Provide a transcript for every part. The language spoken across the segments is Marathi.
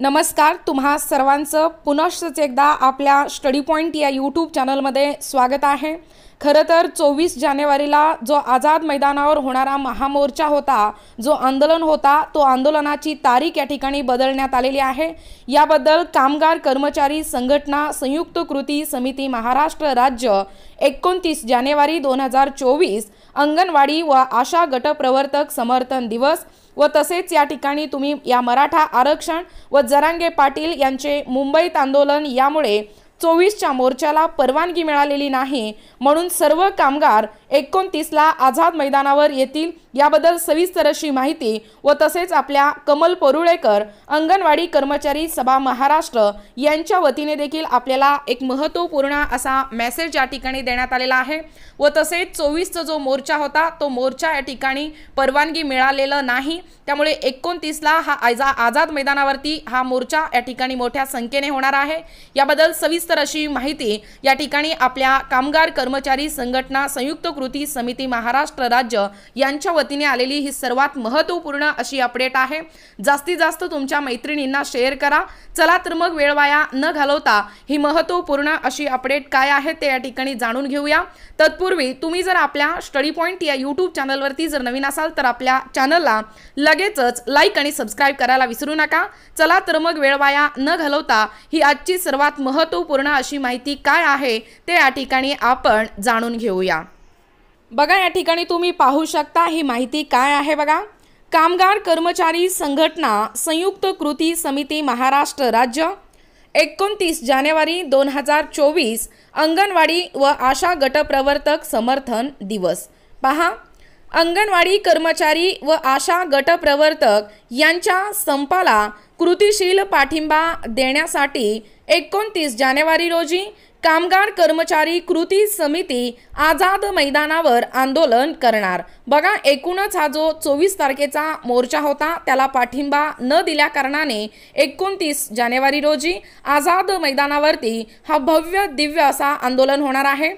नमस्कार तुम्हा सर्वांचं पुनश्च एकदा आपल्या स्टडी पॉईंट या यूट्यूब चॅनलमध्ये स्वागत आहे खरं तर चोवीस जानेवारीला जो आझाद मैदानावर होणारा महामोर्चा होता जो आंदोलन होता तो आंदोलनाची तारीख या ठिकाणी बदलण्यात आलेली आहे याबद्दल कामगार कर्मचारी संघटना संयुक्त कृती समिती महाराष्ट्र राज्य एकोणतीस जानेवारी दोन हजार चोवीस अंगणवाडी व आशा गटप्रवर्तक समर्थन दिवस व तसेच या ठिकाणी तुम्ही या मराठा आरक्षण व जरांगे पाटील यांचे मुंबईत आंदोलन यामुळे चोवीसच्या मोर्चाला परवानगी मिळालेली नाही म्हणून सर्व कामगार एकोणतीसला आझाद मैदानावर येतील याबद्दल सविस्तर अशी माहिती व तसेच आपल्या कमल परुळेकर अंगणवाडी कर्मचारी सभा महाराष्ट्र यांच्या वतीने देखील आपल्याला एक महत्त्वपूर्ण असा मेसेज या ठिकाणी देण्यात आलेला आहे व तसेच चोवीसचा जो मोर्चा होता तो मोर्चा या ठिकाणी परवानगी मिळालेलं नाही त्यामुळे एकोणतीसला हा आयजा आझाद मैदानावरती हा मोर्चा या ठिकाणी मोठ्या संख्येने होणार आहे याबद्दल सविस्तर तर अशी माहिती या ठिकाणी आपल्या कामगार कर्मचारी संघटना संयुक्त कृती समिती महाराष्ट्र राज्य यांच्या वतीने आलेली ही सर्वात महत्वपूर्ण अशी अपडेट आहे जास्तीत जास्त तुमच्या मैत्रिणींना शेअर करा चला तर मग वेळ वाया न घालवता ही महत्त्वपूर्ण अशी अपडेट काय आहे ते या ठिकाणी जाणून घेऊया तत्पूर्वी तुम्ही जर आपल्या स्टडी पॉईंट या यूट्यूब चॅनलवरती जर नवीन असाल तर आपल्या चॅनलला लगेचच लाईक आणि सबस्क्राईब करायला विसरू नका चला तर मग वेळ वाया न घालवता ही आजची सर्वात महत्त्वपूर्ण पूर्ण अशी माहिती काय आहे ते या ठिकाणी आपण जाणून घेऊया बघा या ठिकाणी तुम्ही पाहू शकता ही माहिती काय आहे बघा कामगार कर्मचारी संघटना संयुक्त कृती समिती महाराष्ट्र राज्य एकोणतीस जानेवारी दोन हजार चोवीस अंगणवाडी व आशा गटप्रवर्तक समर्थन दिवस पहा अंगणवाडी कर्मचारी व आशा गटप्रवर्तक यांच्या संपाला कृतीशील पाठिंबा देण्यासाठी एकोणतीस जानेवारी रोजी कामगार कर्मचारी कृती समिती आझाद मैदानावर आंदोलन करणार बघा एकूणच हा जो चोवीस तारखेचा मोर्चा होता त्याला पाठिंबा न दिल्याकारणाने एकोणतीस जानेवारी रोजी आझाद मैदानावरती हा भव्य दिव्य असा आंदोलन होणार आहे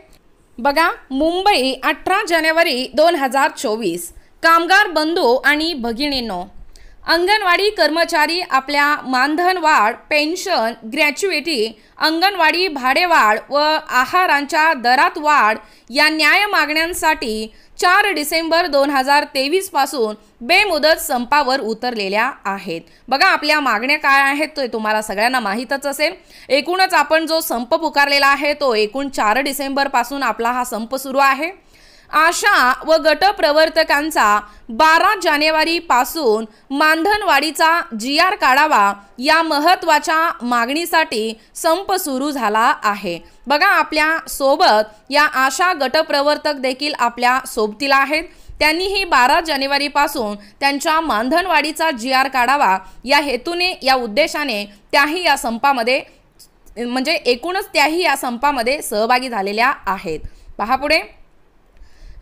बघा मुंबई अठरा जानेवारी दोन हजार चोवीस कामगार बंधू आणि भगिनींनो अंगणवाडी कर्मचारी आपल्या मानधन वाढ पेन्शन ग्रॅच्युएटी अंगणवाडी भाडेवाढ व आहारांच्या दरात वाढ या न्याय मागण्यांसाठी चार डिसेंबर दोन हजार तेवीसपासून बेमुदत संपावर उतरलेल्या आहेत बघा आपल्या मागण्या काय आहेत ते तुम्हाला सगळ्यांना माहीतच असेल एकूणच आपण जो संप पुकारलेला आहे तो एकूण चार डिसेंबरपासून आपला हा संप सुरू आहे आशा व गटप्रवर्तकांचा बारा जानेवारीपासून मानधनवाडीचा जी आर काढावा या महत्वाच्या मागणीसाठी संप सुरू झाला आहे बघा आपल्या सोबत या आशा गटप्रवर्तक देखील आपल्या सोबतीला आहेत त्यांनीही बारा जानेवारीपासून त्यांच्या मानधनवाडीचा जी आर काढावा या हेतूने या उद्देशाने त्याही या संपामध्ये म्हणजे एकूणच त्याही या संपामध्ये सहभागी झालेल्या आहेत पहा पुढे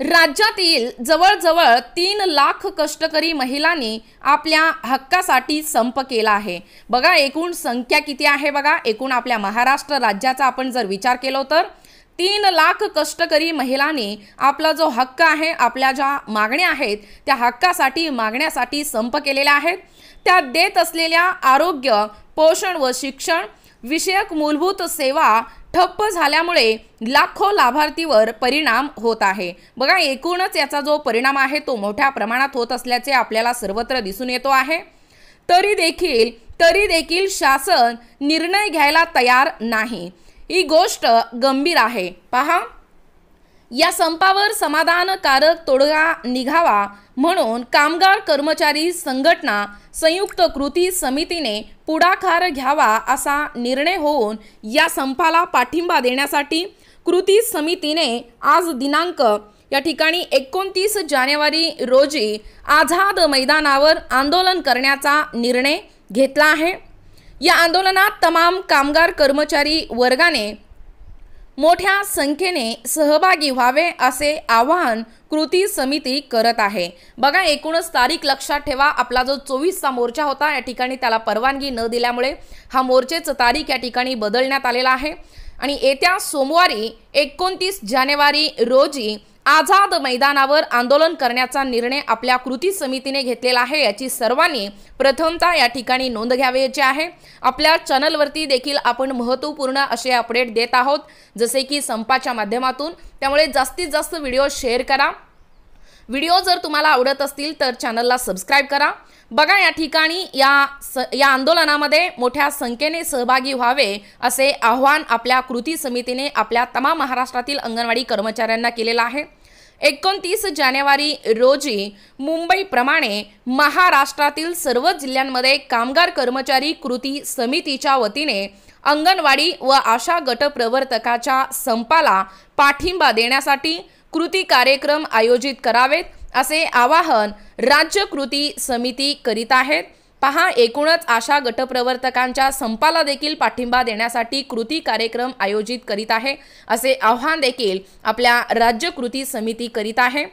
राज्यातील जवळजवळ तीन लाख कष्टकरी महिलांनी आपल्या हक्कासाठी संप केला आहे बघा एकूण संख्या किती आहे बघा एकूण आपल्या महाराष्ट्र राज्याचा आपण जर विचार केलो तर तीन लाख कष्टकरी महिलांनी आपला जो हक्क आहे आपल्या ज्या मागण्या आहेत त्या हक्कासाठी मागण्यासाठी संप केलेल्या आहेत त्या देत असलेल्या आरोग्य पोषण व शिक्षण विषयक मूलभूत सेवा ठप्प झाल्यामुळे लाखो लाभार्थीवर परिणाम होत आहे बघा एकूणच याचा जो परिणाम आहे तो मोठ्या प्रमाणात होत असल्याचे आपल्याला सर्वत्र दिसून येतो आहे तरी देखील तरी देखील शासन निर्णय घ्यायला तयार नाही ही गोष्ट गंभीर आहे पहा या संपावर समाधानकारक तोडगा निघावा म्हणून कामगार कर्मचारी संघटना संयुक्त कृती समितीने पुढाकार घ्यावा असा निर्णय होऊन या संपाला पाठिंबा देण्यासाठी कृती समितीने आज दिनांक या ठिकाणी एकोणतीस जानेवारी रोजी आझाद मैदानावर आंदोलन करण्याचा निर्णय घेतला आहे या आंदोलनात तमाम कामगार कर्मचारी वर्गाने मोठ्या संख्येने सहभागी व्हावे असे आवाहन कृती समिती करत आहे बघा एकूणच तारीख लक्षात ठेवा आपला जो चोवीसचा मोर्चा होता या ठिकाणी त्याला परवानगी न दिल्यामुळे हा मोर्चेचं तारीख या ठिकाणी बदलण्यात आलेला आहे आणि येत्या सोमवारी एकोणतीस जानेवारी रोजी आझाद मैदानावर आंदोलन करण्याचा निर्णय आपल्या कृती समितीने घेतलेला आहे याची सर्वांनी प्रथमता या ठिकाणी नोंद घ्यावयाची आहे आपल्या चॅनलवरती देखील आपण महत्त्वपूर्ण असे अपडेट देत आहोत जसे की संपाच्या माध्यमातून त्यामुळे जास्तीत जास्त व्हिडिओ शेअर करा व्हिडिओ जर तुम्हाला आवडत असतील तर चॅनलला सबस्क्राईब करा बघा या ठिकाणी या स या आंदोलनामध्ये मोठ्या संख्येने सहभागी व्हावे असे आव्हान आपल्या कृती समितीने आपल्या तमाम महाराष्ट्रातील अंगणवाडी कर्मचाऱ्यांना केलेलं आहे एकोणतीस जानेवारी रोजी मुंबईप्रमाणे महाराष्ट्रातील सर्व जिल्ह्यांमध्ये कामगार कर्मचारी कृती समितीच्या वतीने अंगणवाडी व आशा गट संपाला पाठिंबा देण्यासाठी कृती कार्यक्रम आयोजित करावेत असे आवाहन राज्य कृती समिती करीत आहेत पहा एकूणच आशा गटप्रवर्तकांच्या संपाला देखील पाठिंबा देण्यासाठी कृती कार्यक्रम आयोजित करीत आहे असे आव्हान देखील आपल्या राज्य कृती समिती करीत आहे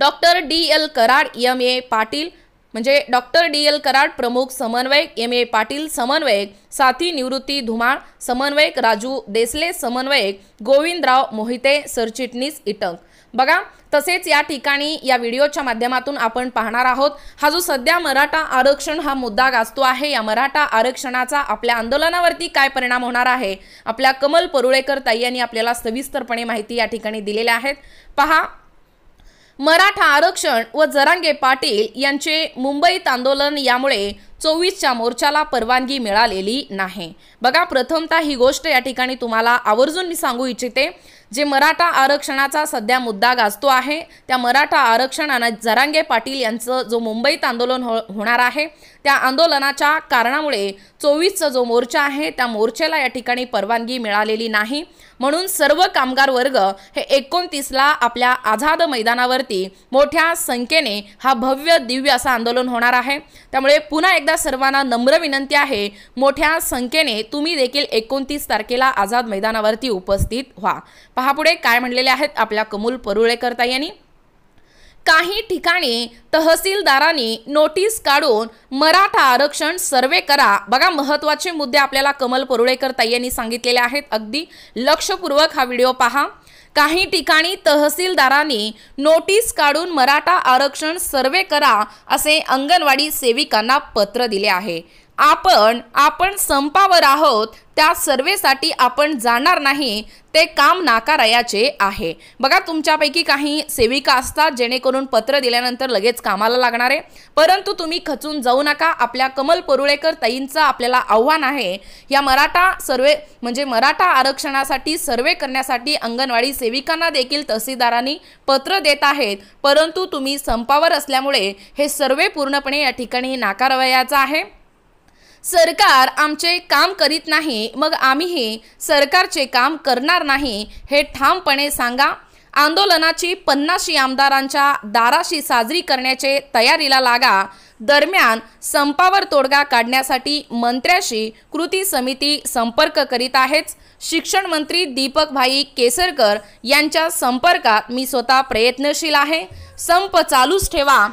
doctor D L Karad M A Patil म्हणजे डॉक्टर डी एल कराड प्रमुख समन्वयक एम ए पाटील समन्वयक साथी निवृत्ती धुमाळ समन्वयक राजू देसले समन्वयक गोविंदराव मोहिते सरचिटणीस इटंक बघा तसेच या ठिकाणी या व्हिडिओच्या माध्यमातून आपण पाहणार आहोत हा जो सध्या मराठा आरक्षण हा मुद्दा गाजतो आहे या मराठा आरक्षणाचा आपल्या आंदोलनावरती काय परिणाम होणार आहे आपल्या कमल परुळेकर ताई यांनी आपल्याला सविस्तरपणे माहिती या ठिकाणी दिलेल्या आहेत पहा मराठा आरक्षण व जरांगे पाटील यांचे मुंबईत आंदोलन यामुळे चोवीसच्या मोर्चाला परवानगी मिळालेली नाही बघा प्रथमतः ही गोष्ट या ठिकाणी तुम्हाला आवर्जून मी सांगू इच्छिते जे मराठा आरक्षणाचा सध्या मुद्दा गाजतो आहे त्या मराठा आरक्षण आणि जरांगे पाटील यांचं जो मुंबईत आंदोलन हो होणार आहे त्या आंदोलनाच्या कारणामुळे चोवीसचा जो मोर्चा आहे त्या मोर्चेला या ठिकाणी परवानगी मिळालेली नाही म्हणून सर्व कामगार वर्ग हे एकोणतीसला आपल्या आझाद मैदानावरती मोठ्या संख्येने हा भव्य दिव्य असं आंदोलन होणार आहे त्यामुळे पुन्हा एक एकदा सर्वांना नम्र विनंती आहे मोठ्या संख्येने तुम्ही देखील एकोणतीस तारखेला आझाद मैदानावरती उपस्थित व्हा पहा पुढे काय म्हणलेले आहेत आपल्या कमूल परुळेकरता यांनी काही ठिकाणी तहसीलदारांनी नोटीस काढून मराठा आरक्षण सर्वे करा बघा महत्त्वाचे मुद्दे आपल्याला कमल परुळेकर ताई यांनी सांगितलेले आहेत अगदी लक्षपूर्वक हा व्हिडिओ पहा काही ठिकाणी तहसीलदारांनी नोटीस काढून मराठा आरक्षण सर्वे करा असे अंगणवाडी सेविकांना पत्र दिले आहे आपण आपण संपावर आहोत त्या सर्वेसाठी आपण जाणार नाही ते काम नाकारायाचे आहे बघा तुमच्यापैकी काही सेविका असतात जेणेकरून पत्र दिल्यानंतर लगेच कामाला लागणार आहे परंतु तुम्ही खचून जाऊ नका आपल्या कमल परुळेकर ताईंचं आपल्याला आव्हान आहे या मराठा सर्वे म्हणजे मराठा आरक्षणासाठी सर्वे करण्यासाठी अंगणवाडी सेविकांना देखील तहसीलदारांनी पत्र देत आहेत परंतु तुम्ही संपावर असल्यामुळे हे सर्वे पूर्णपणे या ठिकाणी नाकारवयाचं आहे सरकार आमचे काम करीत नाही मग आम्हीही सरकारचे काम करणार नाही हे ठामपणे सांगा आंदोलनाची पन्नाशी आमदारांच्या दाराशी साजरी करण्याचे तयारीला लागा दरम्यान संपावर तोडगा काढण्यासाठी मंत्र्याशी कृती समिती संपर्क करीत आहेच शिक्षण मंत्री दीपक भाई केसरकर यांच्या संपर्कात मी स्वतः प्रयत्नशील आहे संप चालूच ठेवा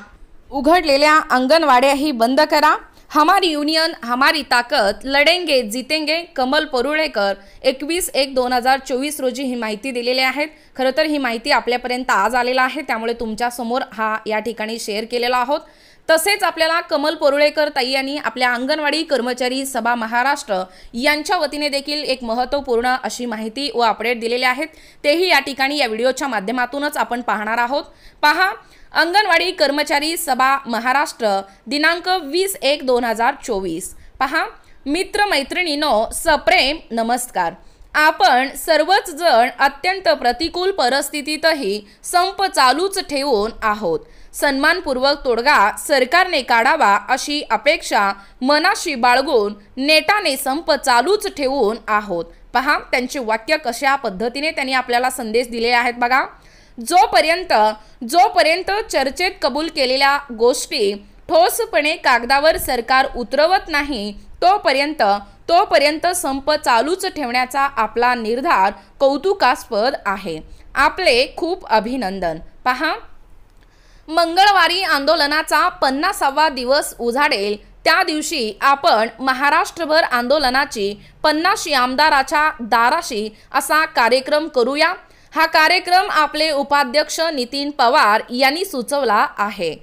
उघडलेल्या अंगणवाड्याही बंद करा हमारी युनियन हमारी ताकद लढेंगे जितेंगे कमल परुळेकर एकवीस एक दोन हजार चोवीस रोजी ही माहिती दिलेली आहे खरं तर ही माहिती आपल्यापर्यंत आज आलेला आहे त्यामुळे तुमच्यासमोर हा या ठिकाणी शेअर केलेला आहोत तसेच आपल्याला कमल परुळेकर ताई यांनी आपल्या अंगणवाडी कर्मचारी सभा महाराष्ट्र यांच्या वतीने देखील एक महत्त्वपूर्ण अशी माहिती व अपडेट दिलेले आहेत तेही या ठिकाणी या व्हिडिओच्या माध्यमातूनच आपण पाहणार आहोत पहा अंगणवाडी कर्मचारी सभा महाराष्ट्र दिनांक वीस एक दोन हजार चोवीस पहा मित्रमैत्रिणीनो सप्रेम नमस्कार आपण सर्वच जण अत्यंत प्रतिकूल परिस्थितीतही संप चालूच ठेवून आहोत सन्मानपूर्वक तोडगा सरकारने काढावा अशी अपेक्षा मनाशी बाळगून नेटाने संप चालूच ठेवून आहोत पहा त्यांचे वाक्य कशा पद्धतीने त्यांनी आपल्याला संदेश दिले आहेत बघा जोपर्यंत जोपर्यंत चर्चेत कबूल केलेल्या गोष्टी ठोसपणे कागदावर सरकार उतरवत नाही तोपर्यंत तोपर्यंत संप चालूच ठेवण्याचा आपला निर्धार कौतुकास्पद आहे आपले खूप अभिनंदन पहा मंगळवारी आंदोलनाचा पन्नासावा दिवस उजाडेल त्या दिवशी आपण महाराष्ट्रभर आंदोलनाची पन्नाशी आमदाराच्या दाराशी असा कार्यक्रम करूया हा कार्यक्रम आपले उपाध्यक्ष नितीन पवार यांनी सुचवला आहे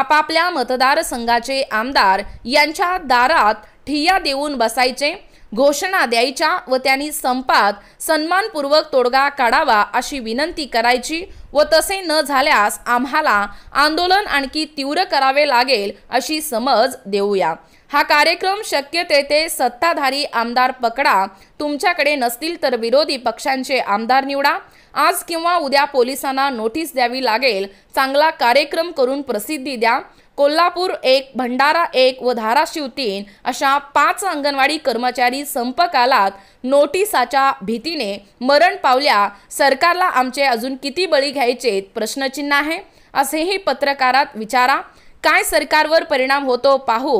आपापल्या मतदारसंघाचे आमदार यांच्या दारात ठिय्या देऊन बसायचे घोषणा द्यायच्या व त्यांनी संपात सन्मानपूर्वक तोडगा काढावा अशी विनंती करायची व तसे न झाल्यास आम्हाला आंदोलन आणखी तीव्र करावे लागेल अशी समज देऊया हा कार्यक्रम शक्य तेथे सत्ताधारी आमदार पकडा तुमच्याकडे नसतील तर विरोधी पक्षांचे आमदार निवडा आज किंवा उद्या पोलिसांना नोटीस द्यावी लागेल चांगला कार्यक्रम करून प्रसिद्धी द्या कोल्हापूर एक भंडारा एक व धाराशिव तीन अशा पाच अंगणवाडी कर्मचारी संपकालात नोटिसाच्या भीतीने मरण पावल्या सरकारला आमचे अजून किती बळी घ्यायचे प्रश्नचिन्ह आहे असेही पत्रकारात विचारा काय सरकारवर परिणाम होतो पाहू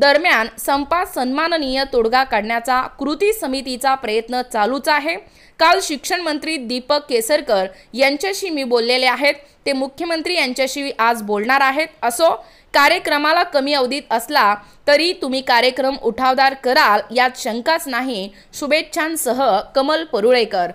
दरम्यान संपात सन्माननीय तोडगा काढण्याचा कृती समितीचा प्रयत्न चालूच आहे काल शिक्षण मंत्री दीपक केसरकर यांच्याशी मी बोललेले आहेत ते मुख्यमंत्री यांच्याशी आज बोलणार आहेत असो कार्यक्रमाला कमी अवधीत असला तरी तुम्ही कार्यक्रम उठावदार कराल यात शंकाच नाही शुभेच्छांसह कमल परुळेकर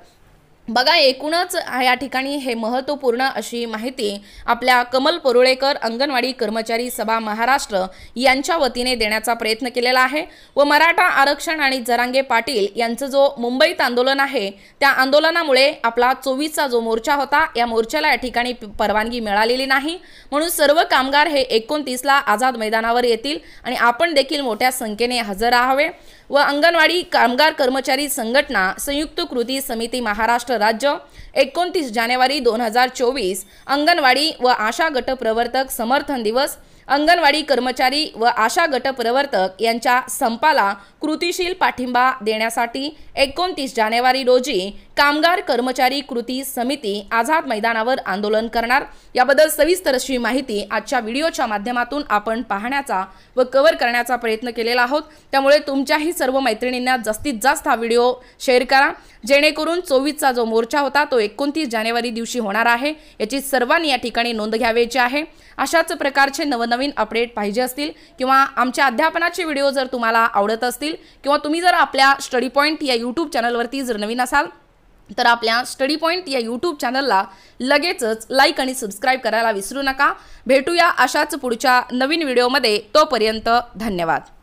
बघा एकूणच या ठिकाणी हे महत्त्वपूर्ण अशी माहिती आपल्या कमल परुळेकर अंगणवाडी कर्मचारी सभा महाराष्ट्र यांच्या वतीने देण्याचा प्रयत्न केलेला आहे व मराठा आरक्षण आणि जरांगे पाटील यांचं जो मुंबईत आंदोलन आहे त्या आंदोलनामुळे आपला चोवीसचा जो मोर्चा होता या मोर्चाला या ठिकाणी परवानगी मिळालेली नाही म्हणून सर्व कामगार हे एकोणतीसला आझाद मैदानावर येतील आणि आपण देखील मोठ्या संख्येने हजर राहावे व अंगणवाडी कामगार कर्मचारी संघटना संयुक्त कृती समिती महाराष्ट्र राज्य एकोणतीस जानेवारी दोन हजार चोवीस अंगणवाडी व आशा गट प्रवर्तक समर्थन दिवस अंगणवाडी कर्मचारी व आशा गट प्रवर्तक यांच्या संपाला कृतीशील पाठिंबा देण्यासाठी एकोणतीस जानेवारी रोजी कामगार कर्मचारी कृती समिती आझाद मैदानावर आंदोलन करणार याबद्दल सविस्तर अशी माहिती आजच्या व्हिडिओच्या माध्यमातून आपण पाहण्याचा व कव्हर करण्याचा प्रयत्न केलेला आहोत त्यामुळे तुमच्याही सर्व मैत्रिणींना जास्तीत जास्त हा व्हिडिओ शेअर करा जेणेकरून चोवीसचा जो मोर्चा होता तो एकोणतीस जानेवारी दिवशी होणार आहे याची सर्वांनी या ठिकाणी नोंद घ्यावायची आहे अशाच प्रकारचे नवनवीन अपडेट पाहिजे असतील किंवा आमच्या अध्यापनाचे व्हिडिओ जर तुम्हाला आवडत असतील किंवा तुम्ही जर आपल्या स्टडी पॉईंट या यूट्यूब चॅनलवरती जर नवीन असाल तर आपल्या स्टडी पॉईंट या यूट्यूब चॅनलला लगेचच लाईक आणि सबस्क्राईब करायला विसरू नका भेटूया अशाच पुढच्या नवीन व्हिडिओमध्ये तोपर्यंत धन्यवाद